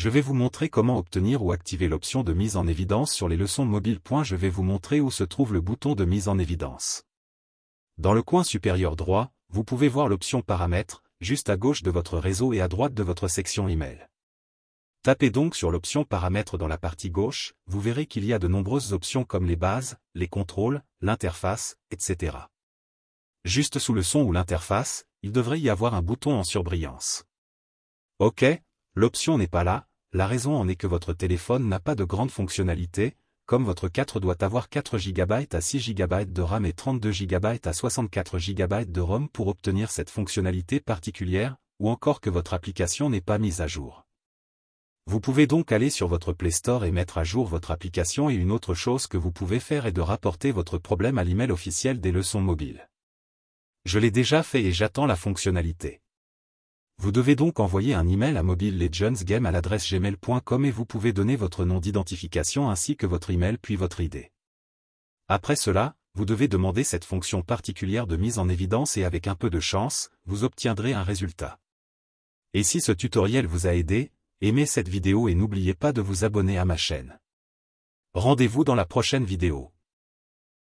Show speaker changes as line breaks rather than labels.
Je vais vous montrer comment obtenir ou activer l'option de mise en évidence sur les leçons mobile. Je vais vous montrer où se trouve le bouton de mise en évidence. Dans le coin supérieur droit, vous pouvez voir l'option Paramètres, juste à gauche de votre réseau et à droite de votre section email. Tapez donc sur l'option Paramètres dans la partie gauche, vous verrez qu'il y a de nombreuses options comme les bases, les contrôles, l'interface, etc. Juste sous le son ou l'interface, il devrait y avoir un bouton en surbrillance. OK, l'option n'est pas là, la raison en est que votre téléphone n'a pas de grande fonctionnalité, comme votre 4 doit avoir 4 GB à 6 GB de RAM et 32 GB à 64 GB de ROM pour obtenir cette fonctionnalité particulière, ou encore que votre application n'est pas mise à jour. Vous pouvez donc aller sur votre Play Store et mettre à jour votre application et une autre chose que vous pouvez faire est de rapporter votre problème à l'email officiel des leçons mobiles. Je l'ai déjà fait et j'attends la fonctionnalité. Vous devez donc envoyer un email à mobile game à l'adresse gmail.com et vous pouvez donner votre nom d'identification ainsi que votre email puis votre ID. Après cela, vous devez demander cette fonction particulière de mise en évidence et avec un peu de chance, vous obtiendrez un résultat. Et si ce tutoriel vous a aidé, aimez cette vidéo et n'oubliez pas de vous abonner à ma chaîne. Rendez-vous dans la prochaine vidéo.